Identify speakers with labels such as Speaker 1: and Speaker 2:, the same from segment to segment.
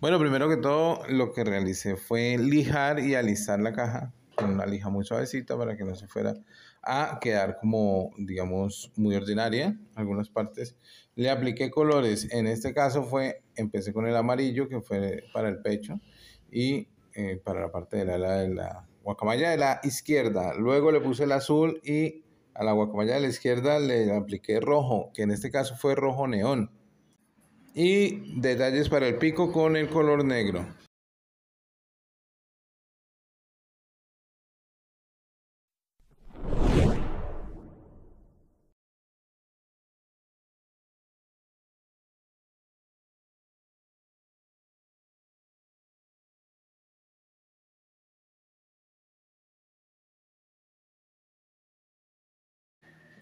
Speaker 1: Bueno, primero que todo, lo que realicé fue lijar y alisar la caja con una lija muy suavecita para que no se fuera a quedar como, digamos, muy ordinaria algunas partes. Le apliqué colores, en este caso fue, empecé con el amarillo que fue para el pecho y eh, para la parte de ala de la guacamaya de la izquierda. Luego le puse el azul y a la guacamaya de la izquierda le apliqué rojo, que en este caso fue rojo neón y detalles para el pico con el color negro.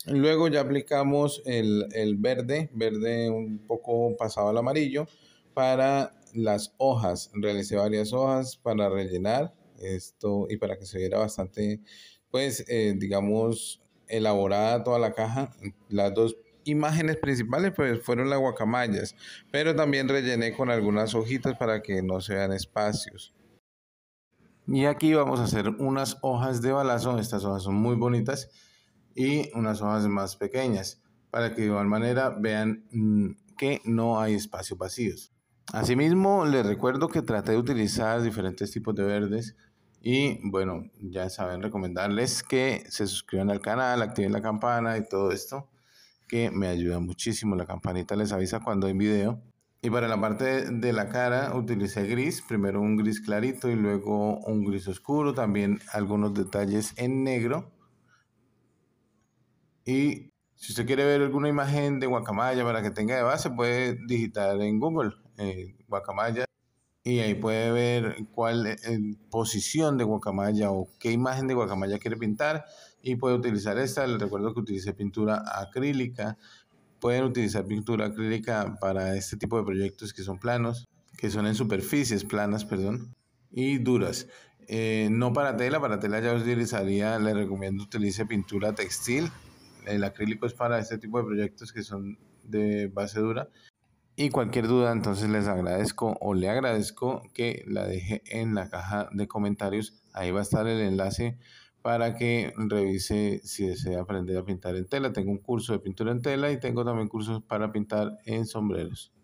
Speaker 1: Luego ya aplicamos el, verde, verde un poco pasado al amarillo, para las hojas. Realicé varias hojas para rellenar esto y para que se viera bastante, pues, eh, digamos, elaborada toda la caja. Las dos imágenes principales pues fueron las guacamayas, pero también rellené con algunas hojitas para que no se vean espacios. Y aquí vamos a hacer unas hojas de balazo, estas hojas son muy bonitas y unas hojas más pequeñas, para que de igual manera vean mm, que no hay espacios vacíos. Asimismo, les recuerdo que traté de utilizar diferentes tipos de verdes y bueno, ya saben recomendarles que se suscriban al canal, activen la campana y todo esto, que me ayuda muchísimo. La campanita les avisa cuando hay video. Y para la parte de la cara utilicé gris, primero un gris clarito y luego un gris oscuro, también algunos detalles en negro y si usted quiere ver alguna imagen de guacamaya para que tenga de base, puede digitar en Google eh, guacamaya y ahí puede ver cuál eh, posición de guacamaya o qué imagen de guacamaya quiere pintar y puede utilizar esta. Les recuerdo que utilice pintura acrílica. Pueden utilizar pintura acrílica para este tipo de proyectos que son planos, que son en superficies planas, perdón, y duras. Eh, no para tela, para tela ya utilizaría, le recomiendo utilice pintura textil el acrílico es para este tipo de proyectos que son de base dura. Y cualquier duda, entonces les agradezco o le agradezco que la deje en la caja de comentarios. Ahí va a estar el enlace para que revise si desea aprender a pintar en tela. Tengo un curso de pintura en tela y tengo también cursos para pintar en
Speaker 2: sombreros.